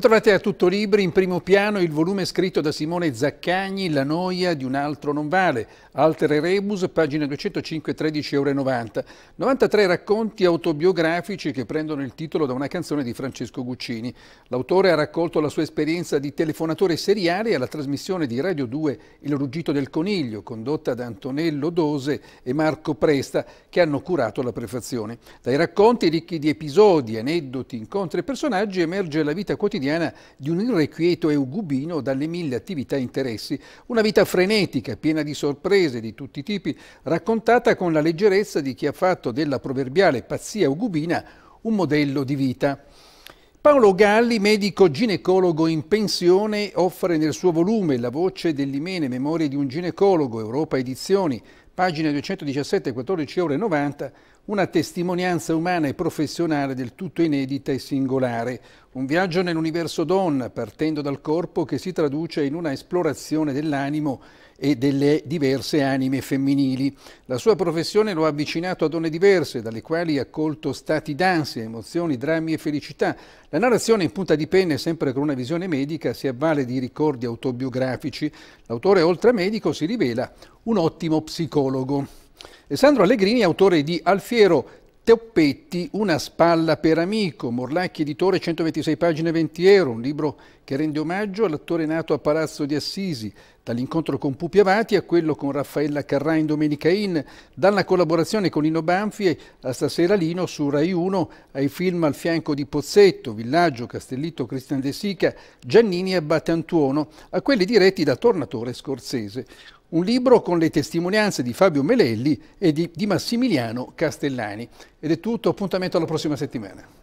Trovate a Tutto Libri, in primo piano il volume scritto da Simone Zaccagni, La noia di un altro non vale, Altere Rebus, pagina 205, 13,90 euro. 93 racconti autobiografici che prendono il titolo da una canzone di Francesco Guccini. L'autore ha raccolto la sua esperienza di telefonatore seriale alla trasmissione di Radio 2 Il ruggito del coniglio, condotta da Antonello Dose e Marco Presta, che hanno curato la prefazione. Dai racconti ricchi di episodi, aneddoti, incontri e personaggi emerge la vita quotidiana quotidiana di un irrequieto eugubino dalle mille attività e interessi, una vita frenetica, piena di sorprese di tutti i tipi, raccontata con la leggerezza di chi ha fatto della proverbiale pazzia eugubina un modello di vita. Paolo Galli, medico ginecologo in pensione, offre nel suo volume La voce dell'Imene, Memorie di un ginecologo, Europa Edizioni, pagine 217, 1490 ore una testimonianza umana e professionale del tutto inedita e singolare, un viaggio nell'universo Don, partendo dal corpo, che si traduce in una esplorazione dell'animo e delle diverse anime femminili. La sua professione lo ha avvicinato a donne diverse, dalle quali ha colto stati d'ansia, emozioni, drammi e felicità. La narrazione in punta di penne, sempre con una visione medica, si avvale di ricordi autobiografici. L'autore, oltre a medico, si rivela un ottimo psicologo. Alessandro Allegrini, autore di Alfiero, Teoppetti, Una spalla per amico, Morlacchi editore, 126 pagine, 20 euro, un libro che rende omaggio all'attore nato a Palazzo di Assisi, dall'incontro con Pupi Avati a quello con Raffaella Carrà in Domenica In, dalla collaborazione con Lino Banfi a Stasera Lino su Rai 1 ai film al fianco di Pozzetto, Villaggio, Castellitto, Cristian De Sica, Giannini e Abbate Antuono, a quelli diretti da Tornatore Scorsese un libro con le testimonianze di Fabio Melelli e di, di Massimiliano Castellani. Ed è tutto, appuntamento alla prossima settimana.